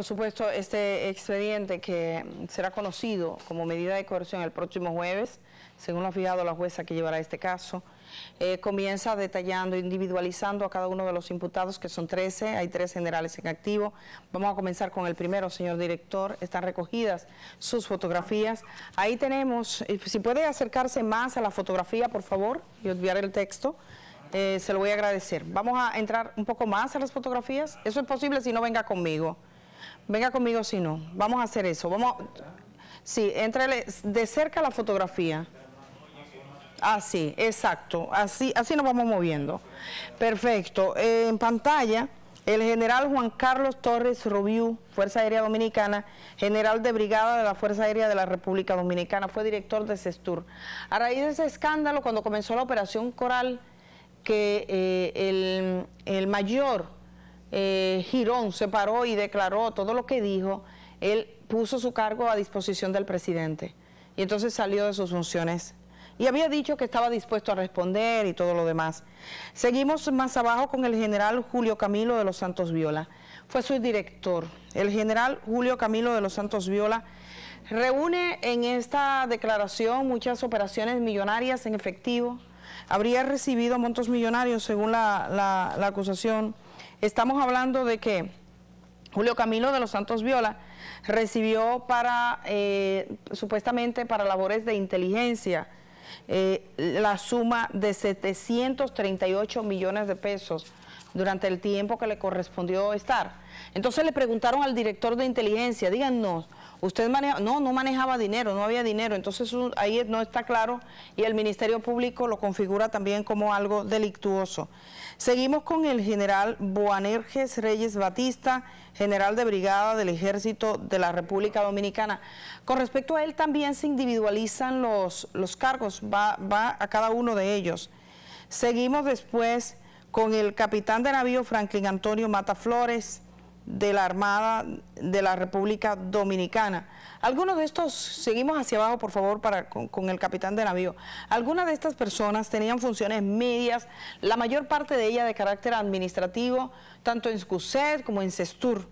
Por supuesto, este expediente que será conocido como medida de coerción el próximo jueves, según lo ha fijado la jueza que llevará este caso, eh, comienza detallando, individualizando a cada uno de los imputados, que son 13, hay tres generales en activo. Vamos a comenzar con el primero, señor director, están recogidas sus fotografías. Ahí tenemos, eh, si puede acercarse más a la fotografía, por favor, y obviar el texto. Eh, se lo voy a agradecer. Vamos a entrar un poco más a las fotografías. Eso es posible si no venga conmigo. Venga conmigo si no. Vamos a hacer eso. Vamos. Sí, entrele... de cerca la fotografía. Así, ah, exacto. Así, así nos vamos moviendo. Perfecto. Eh, en pantalla, el general Juan Carlos Torres Rubiú, Fuerza Aérea Dominicana, general de brigada de la Fuerza Aérea de la República Dominicana, fue director de CESTUR. A raíz de ese escándalo, cuando comenzó la operación Coral, que eh, el, el mayor eh, Girón se paró y declaró todo lo que dijo, él puso su cargo a disposición del presidente y entonces salió de sus funciones. Y había dicho que estaba dispuesto a responder y todo lo demás. Seguimos más abajo con el general Julio Camilo de los Santos Viola. Fue su director. El general Julio Camilo de los Santos Viola reúne en esta declaración muchas operaciones millonarias en efectivo. Habría recibido montos millonarios según la, la acusación. Estamos hablando de que Julio Camilo de los Santos Viola recibió para, eh, supuestamente para labores de inteligencia, eh, la suma de 738 millones de pesos durante el tiempo que le correspondió estar. Entonces le preguntaron al director de inteligencia, díganos, Usted maneja, no, no manejaba dinero, no había dinero, entonces ahí no está claro y el Ministerio Público lo configura también como algo delictuoso. Seguimos con el general Boanerges Reyes Batista, general de brigada del Ejército de la República Dominicana. Con respecto a él también se individualizan los, los cargos, va, va a cada uno de ellos. Seguimos después con el capitán de navío Franklin Antonio Mataflores, de la Armada de la República Dominicana. Algunos de estos, seguimos hacia abajo por favor para, con, el capitán de navío, algunas de estas personas tenían funciones medias, la mayor parte de ellas de carácter administrativo, tanto en SCUSET como en CESTUR.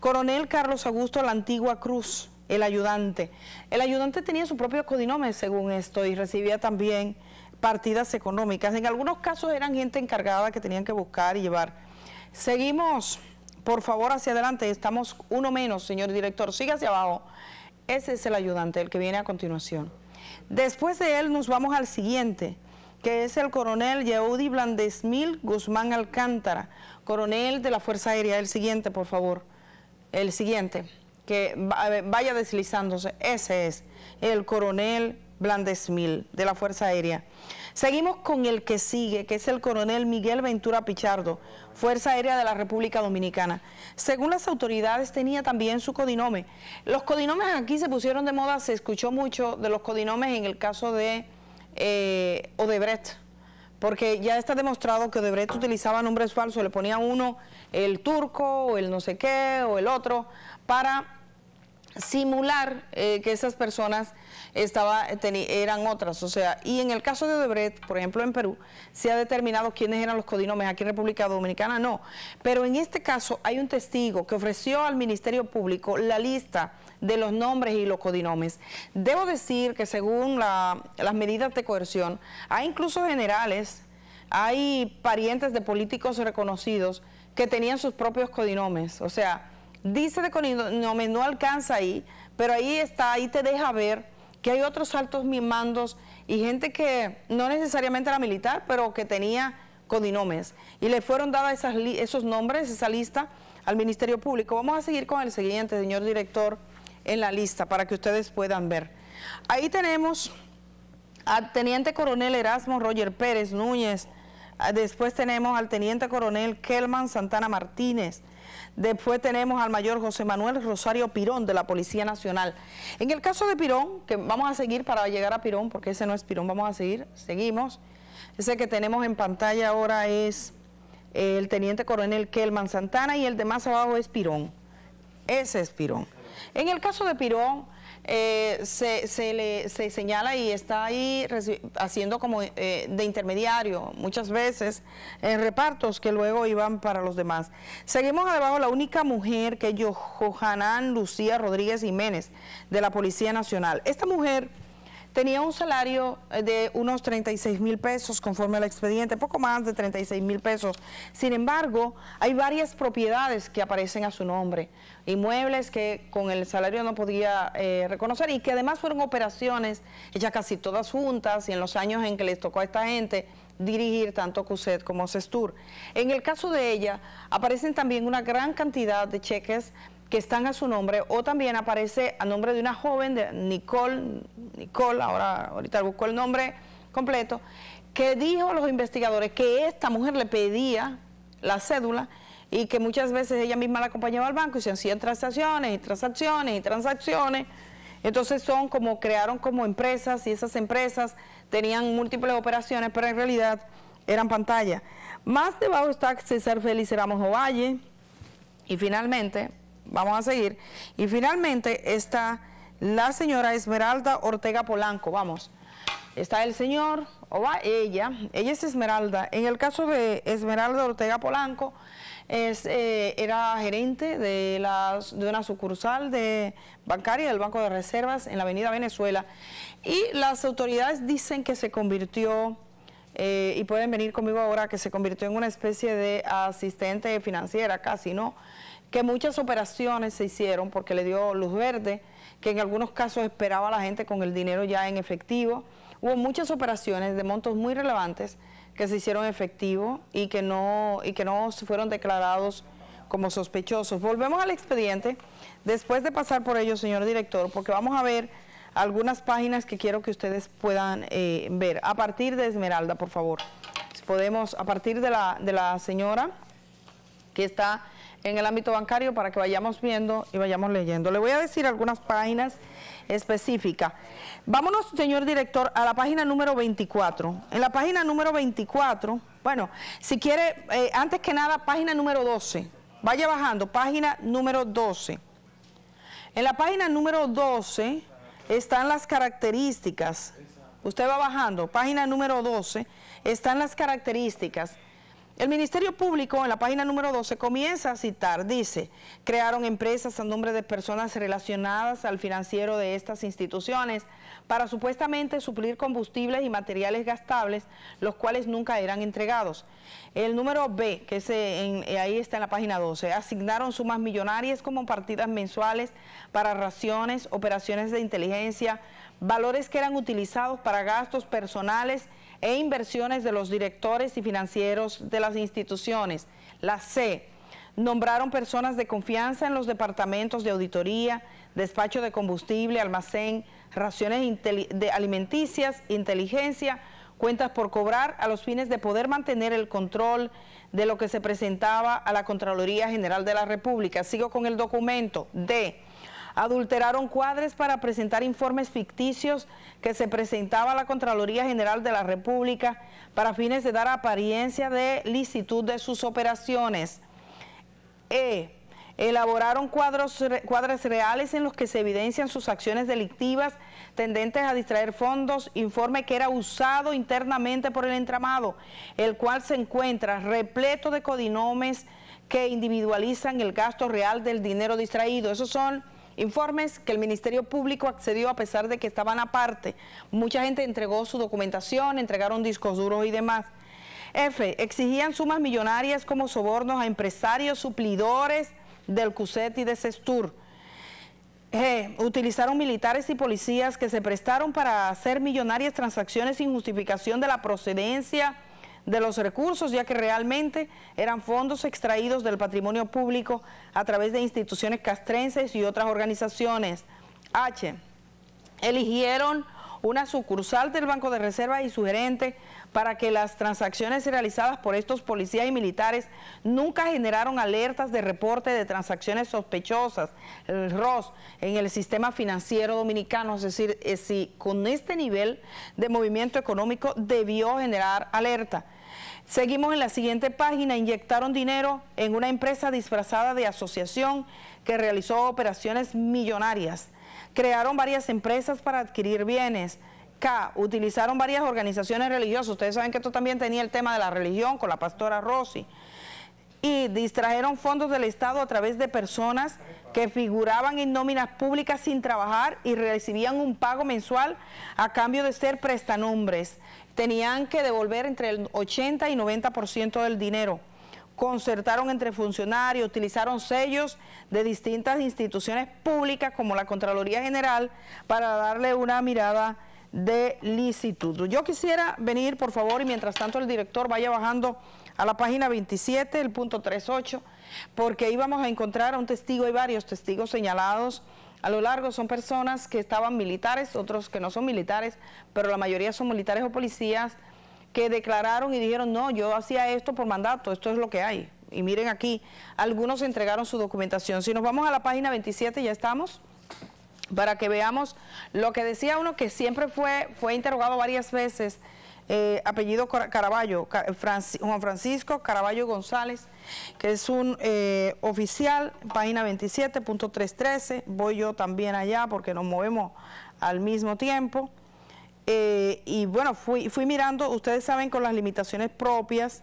Coronel Carlos Augusto La Antigua Cruz, el ayudante. El ayudante tenía su propio codinome según esto y recibía también partidas económicas. En algunos casos eran gente encargada que tenían que buscar y llevar. Seguimos por favor, hacia adelante, estamos uno menos, señor director, siga hacia abajo. Ese es el ayudante, el que viene a continuación. Después de él nos vamos al siguiente, que es el coronel Yehudi Blandesmil Guzmán Alcántara, coronel de la Fuerza Aérea. El siguiente, por favor. El siguiente, que eh, vaya deslizándose. Ese es el coronel Blandesmil de la Fuerza Aérea. Seguimos con el que sigue, que es el coronel Miguel Ventura Pichardo, Fuerza Aérea de la República Dominicana. Según las autoridades, tenía también su codinome. Los codinomes aquí se pusieron de moda, se escuchó mucho de los codinomes en el caso de eh, Odebrecht, porque ya está demostrado que Odebrecht utilizaba nombres falsos, le ponía uno el turco o el no sé qué o el otro para simular eh, que esas personas estaba, eran otras. O sea, y en el caso de Odebrecht, por ejemplo, en Perú, se ha determinado quiénes eran los codinomes, aquí en República Dominicana no. Pero en este caso hay un testigo que ofreció al Ministerio Público la lista de los nombres y los codinomes. Debo decir que según las medidas de coerción, hay incluso generales, hay parientes de políticos reconocidos que tenían sus propios codinomes. O sea, dice de Coninomio, no alcanza ahí, pero ahí está, ahí te deja ver que hay otros altos mandos y gente que no necesariamente era militar, pero que tenía codinomes. Y le fueron dadas esas esos nombres, esa lista, al Ministerio Público. Vamos a seguir con el siguiente, señor director, en la lista, para que ustedes puedan ver. Ahí tenemos al Teniente Coronel Erasmo Roger Pérez Núñez, Ah, después tenemos al teniente coronel Kelman Santana Martínez. Después tenemos al mayor José Manuel Rosario Pirón de la Policía Nacional. En el caso de Pirón, que vamos a seguir para llegar a Pirón, porque ese no es Pirón, vamos a seguir, seguimos. Ese que tenemos en pantalla ahora es el teniente coronel Kelman Santana y el de más abajo es Pirón. Ese es Pirón. En el caso de Pirón, eh, se, se, le se señala y está ahí haciendo como eh, de intermediario muchas veces en repartos que luego iban para los demás. Seguimos abajo, la única mujer que es Johanán Lucía Rodríguez Jiménez de la Policía Nacional. Esta mujer tenía un salario eh, de unos 36 mil pesos conforme al expediente, poco más de 36 mil pesos. Sin embargo, hay varias propiedades que aparecen a su nombre, inmuebles que con el salario no podía eh, reconocer y que además fueron operaciones hechas casi todas juntas y en los años en que les tocó a esta gente dirigir tanto CUSET como CESTUR. En el caso de ella, aparecen también una gran cantidad de cheques que están a su nombre o también aparece a nombre de una joven, de Nicole, Nicole, ahora ahorita busco el nombre completo, que dijo a los investigadores que esta mujer le pedía la cédula y que muchas veces ella misma la acompañaba al banco y se hacían transacciones y transacciones y transacciones. Entonces son como crearon como empresas y esas empresas tenían múltiples operaciones, pero en realidad eran pantallas. Más debajo está César Félix Ramos Ovalle y finalmente Vamos a seguir. Y finalmente está la señora Esmeralda Ortega Polanco. Vamos. Está el señor, o va ella, ella es Esmeralda. En el caso de Esmeralda Ortega Polanco, es, eh, era gerente de, de una sucursal bancaria del Banco de Reservas en la avenida Venezuela. Y las autoridades dicen que se convirtió, eh, y pueden venir conmigo ahora, que se convirtió en una especie de asistente financiera casi, ¿no?, que muchas operaciones se hicieron porque le dio luz verde, que en algunos casos esperaba la gente con el dinero ya en efectivo. Hubo muchas operaciones de montos muy relevantes que se hicieron efectivo y que no, y que no fueron declarados como sospechosos. Volvemos al expediente después de pasar por ello, señor director, porque vamos a ver algunas páginas que quiero que ustedes puedan eh, ver. A partir de Esmeralda, por favor. podemos, a partir de la, de la señora que está en el ámbito bancario para que vayamos viendo y vayamos leyendo. Le voy a decir algunas páginas específicas. Vámonos, señor director, a la página número 24. En la página número 24, bueno, si quiere, eh, antes que nada, página número 12. Vaya bajando, página número 12. En la página número 12 están las características. Usted va bajando, página número 12, están las características. El Ministerio Público en la página número 12 comienza a citar, dice, crearon empresas a nombre de personas relacionadas al financiero de estas instituciones para supuestamente suplir combustibles y materiales gastables, los cuales nunca eran entregados. El número B, que es eh, ahí está en la página 12, asignaron sumas millonarias como partidas mensuales para raciones, operaciones de inteligencia, valores que eran utilizados para gastos personales e inversiones de los directores y financieros de las instituciones. La C, nombraron personas de confianza en los departamentos de auditoría, despacho de combustible, almacén, raciones de alimenticias, inteligencia, cuentas por cobrar a los fines de poder mantener el control de lo que se presentaba a la Contraloría General de la República. Sigo con el documento D adulteraron cuadres para presentar informes ficticios que se presentaba a la Contraloría General de la República para fines de dar apariencia de licitud de sus operaciones. E. Elaboraron cuadros, cuadros reales en los que se evidencian sus acciones delictivas tendentes a distraer fondos, informe que era usado internamente por el entramado, el cual se encuentra repleto de codinomes que individualizan el gasto real del dinero distraído. Esos son Informes que el Ministerio Público accedió a pesar de que estaban aparte. Mucha gente entregó su documentación, entregaron discos duros y demás. F. Exigían sumas millonarias como sobornos a empresarios, suplidores del CUSET y de CESTUR. G. Utilizaron militares y policías que se prestaron para hacer millonarias transacciones sin justificación de la procedencia de los recursos, ya que realmente eran fondos extraídos del patrimonio público a través de instituciones castrenses y otras organizaciones. H. Eligieron una sucursal del Banco de Reserva y su gerente para que las transacciones realizadas por estos policías y militares nunca generaron alertas de reporte de transacciones sospechosas, el ROS, en el sistema financiero dominicano. Es decir, eh, si con este nivel de movimiento económico debió generar alerta. Seguimos en la siguiente página. Inyectaron dinero en una empresa disfrazada de asociación que realizó operaciones millonarias. Crearon varias empresas para adquirir bienes. K. Utilizaron varias organizaciones religiosas. Ustedes saben que esto también tenía el tema de la religión con la pastora Rossi. Y distrajeron fondos del Estado a través de personas que figuraban en nóminas públicas sin trabajar y recibían un pago mensual a cambio de ser prestanombres tenían que devolver entre el 80 y 90% del dinero. Concertaron entre funcionarios, utilizaron sellos de distintas instituciones públicas como la Contraloría General para darle una mirada de licitud. Yo quisiera venir, por favor, y mientras tanto el director vaya bajando a la página 27, el punto 38, porque íbamos a encontrar a un testigo, hay varios testigos señalados a lo largo son personas que estaban militares, otros que no son militares, pero la mayoría son militares o policías que declararon y dijeron, no, yo hacía esto por mandato, esto es lo que hay. Y miren aquí, algunos entregaron su documentación. Si nos vamos a la página 27, ya estamos, para que veamos lo que decía uno que siempre fue, fue interrogado varias veces eh, apellido Caraballo, Juan Francisco Caraballo González, que es un eh, oficial, página 27.313, voy yo también allá porque nos movemos al mismo tiempo. Eh, y bueno, fui, mirando, ustedes saben, con las limitaciones propias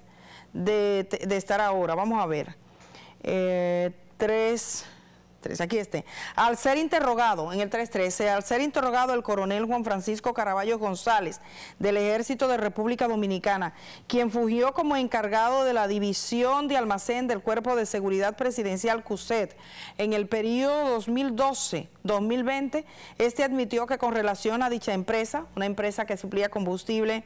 de, de estar ahora. Vamos a ver. tres aquí este. Al ser interrogado, en el 313, al ser interrogado el coronel Juan Francisco Caraballo González del Ejército de República Dominicana, quien fugió como encargado de la División de Almacén del Cuerpo de Seguridad Presidencial CUSET en el periodo 2012-2020, este admitió que con relación a dicha empresa, una empresa que suplía combustible,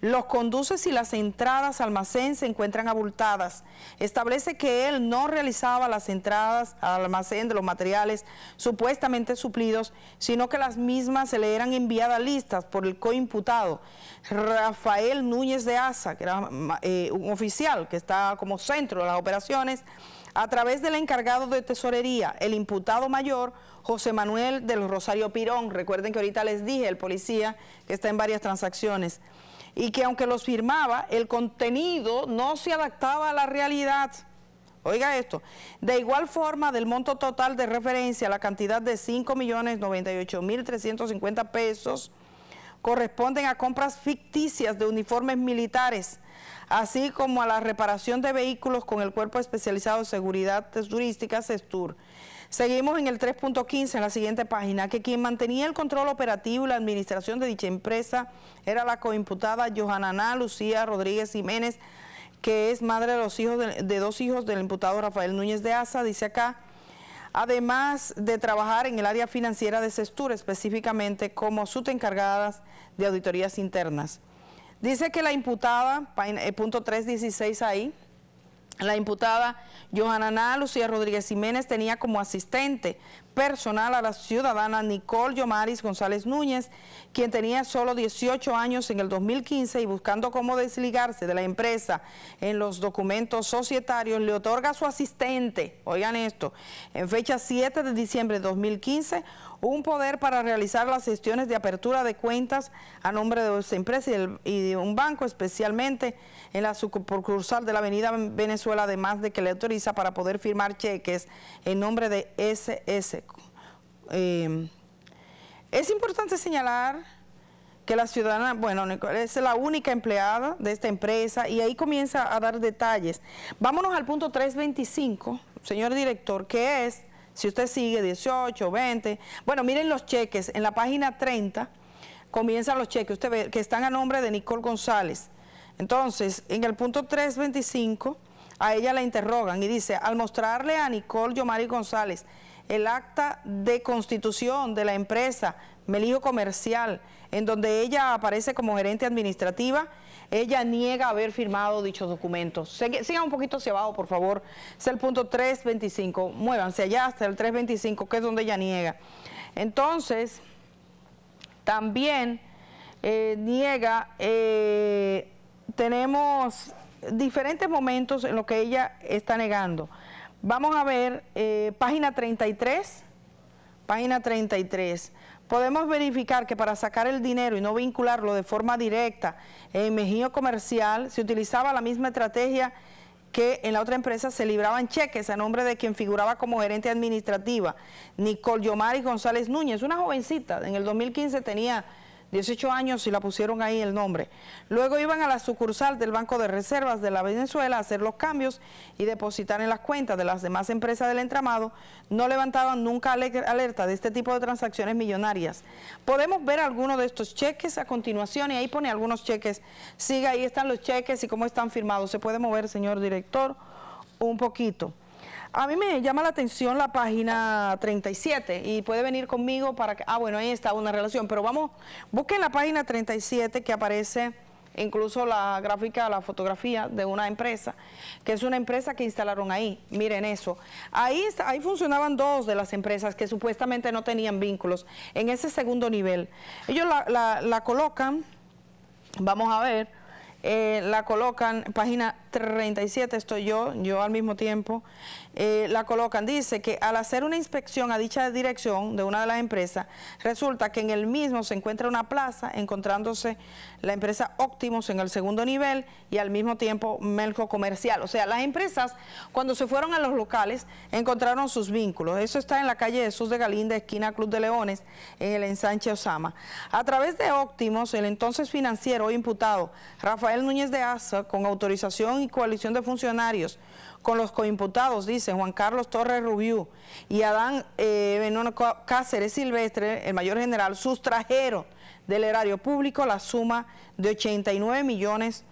los conduces y las entradas almacén se encuentran abultadas. Establece que él no realizaba las entradas al almacén de los materiales supuestamente suplidos, sino que las mismas se le eran enviadas listas por el coimputado Rafael Núñez de Asa, que era eh, un oficial que está como centro de las operaciones, a través del encargado de tesorería, el imputado mayor, José Manuel del Rosario Pirón. Recuerden que ahorita les dije, el policía que está en varias transacciones. Y que aunque los firmaba, el contenido no se adaptaba a la realidad. Oiga esto, de igual forma del monto total de referencia, la cantidad de 5.098.350 pesos corresponden a compras ficticias de uniformes militares, así como a la reparación de vehículos con el Cuerpo Especializado de Seguridad Turística, CESTUR. Seguimos en el 3.15, en la siguiente página, que quien mantenía el control operativo y la administración de dicha empresa era la coimputada Johanana Lucía Rodríguez Jiménez, que es madre de, los hijos de, de dos hijos del imputado Rafael Núñez de Asa, dice acá, además de trabajar en el área financiera de Sestur, específicamente como subencargadas de auditorías internas. Dice que la imputada, eh, punto 316 ahí, la imputada Johanana Lucía Rodríguez Jiménez tenía como asistente personal a la ciudadana Nicole Yomaris González Núñez, quien tenía solo 18 años en el 2015 y buscando cómo desligarse de la empresa en los documentos societarios, le otorga a su asistente, oigan esto, en fecha 7 de diciembre de 2015, un poder para realizar las gestiones de apertura de cuentas a nombre de esa empresa y, y de un banco, especialmente en la sucursal de la avenida Venezuela, además de que le autoriza para poder firmar cheques en nombre de SS Em, es importante señalar que la ciudadana, bueno, es la única empleada de esta empresa y ahí comienza a dar detalles. Vámonos al punto 325, señor director, que es, si usted sigue 18, 20, bueno, miren los cheques, en la página 30 comienzan los cheques, usted ve que están a nombre de Nicole González. Entonces, en el punto 325, a ella la interrogan y dice, al mostrarle a Nicole Yomari González el acta de constitución de la empresa Melillo Comercial, en donde ella aparece como gerente administrativa, ella niega haber firmado dichos documentos. Sigan un poquito hacia abajo, por favor. Es el punto 325. Muévanse allá hasta el 325, que es donde ella niega. Entonces, también eh, niega, eh, tenemos diferentes momentos en los que ella está negando. Vamos a ver, eh, página 33, página 33. Podemos verificar que para sacar el dinero y no vincularlo de forma directa en Mejío Comercial se utilizaba la misma estrategia que en la otra empresa se libraban cheques a nombre de quien figuraba como gerente administrativa, Nicole Yomari González Núñez, una jovencita, en el 2015 tenía 18 años y la pusieron ahí el nombre. Luego iban a la sucursal del Banco de Reservas de la Venezuela a hacer los cambios y depositar en las cuentas de las demás empresas del entramado. No levantaban nunca alerta de este tipo de transacciones millonarias. Podemos ver algunos de estos cheques a continuación y ahí pone algunos cheques. Siga, ahí están los cheques y cómo están firmados. Se puede mover, señor director, un poquito. A mí me llama la atención la página 37 y puede venir conmigo para que... Ah, bueno, ahí está una relación, pero vamos, busquen la página 37 que aparece incluso la gráfica, la fotografía de una empresa, que es una empresa que instalaron ahí, miren eso. Ahí, ahí funcionaban dos de las empresas que supuestamente no tenían vínculos en ese segundo nivel. Ellos la, la colocan, vamos a ver eh, la colocan, página 37 estoy yo, yo al mismo tiempo, eh, la colocan, dice que al hacer una inspección a dicha dirección de una de las empresas, resulta que en el mismo se encuentra una plaza, encontrándose la empresa Optimus en el segundo nivel y al mismo tiempo Melco Comercial. O sea, las empresas cuando se fueron a los locales encontraron sus vínculos. Eso está en la calle Jesús de Galinda, esquina Club de Leones, en el ensanche Osama. A través de Optimus, el entonces financiero imputado, Rafael Rafael Núñez de Asa, con autorización y coalición de funcionarios, con los coimputados, dice Juan Carlos Torres Rubiú y Adán eh, Cáceres Silvestre, el mayor general, sustrajeron del erario público la suma de 89 millones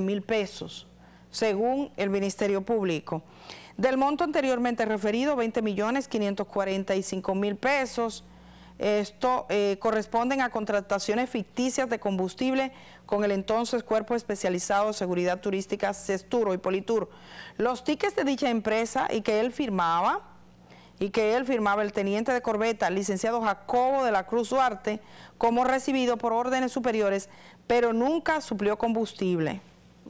mil pesos, según el Ministerio Público. Del monto anteriormente referido, 20 millones 545 pesos esto eh, corresponde a contrataciones ficticias de combustible con el entonces Cuerpo Especializado de Seguridad Turística Cesturo y Politur. Los tickets de dicha empresa y que él firmaba y que él firmaba el teniente de corbeta, licenciado Jacobo de la Cruz Duarte, como recibido por órdenes superiores, pero nunca suplió combustible.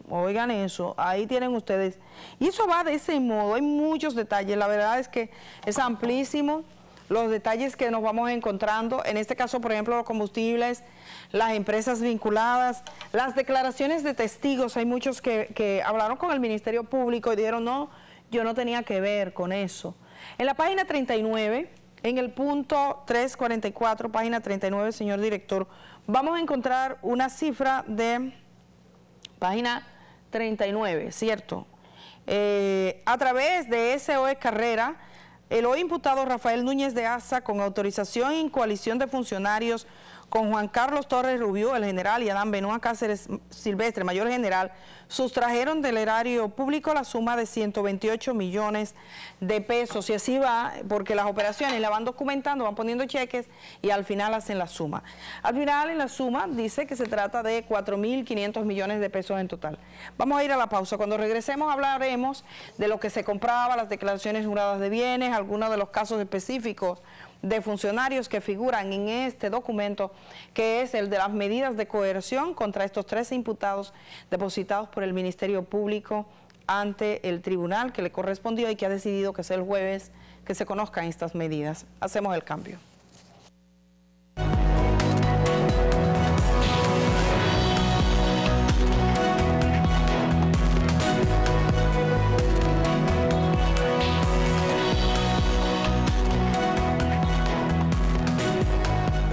Oigan eso, ahí tienen ustedes. Y eso va de ese modo, hay muchos detalles, la verdad es que es amplísimo los detalles que nos vamos encontrando, en este caso, por ejemplo, los combustibles, las empresas vinculadas, las declaraciones de testigos, hay muchos que, hablaron con el Ministerio Público y dijeron, no, yo no tenía que ver con eso. En la página 39, en el punto 344, página 39, señor director, vamos a encontrar una cifra de página 39, ¿cierto? Eh, a través de SOE Carrera, el hoy imputado Rafael Núñez de Asa, con autorización en coalición de funcionarios, con Juan Carlos Torres Rubio, el general, y Adán Benoa Cáceres Silvestre, mayor general, sustrajeron del erario público la suma de 128 millones de pesos. Y así va, porque las operaciones la van documentando, van poniendo cheques y al final hacen la suma. Al final en la suma dice que se trata de 4.500 millones de pesos en total. Vamos a ir a la pausa. Cuando regresemos hablaremos de lo que se compraba, las declaraciones juradas de bienes, algunos de los casos específicos de funcionarios que figuran en este documento, que es el de las medidas de coerción contra estos tres imputados depositados por el Ministerio Público ante el tribunal que le correspondió y que ha decidido que es el jueves que se conozcan estas medidas. Hacemos el cambio.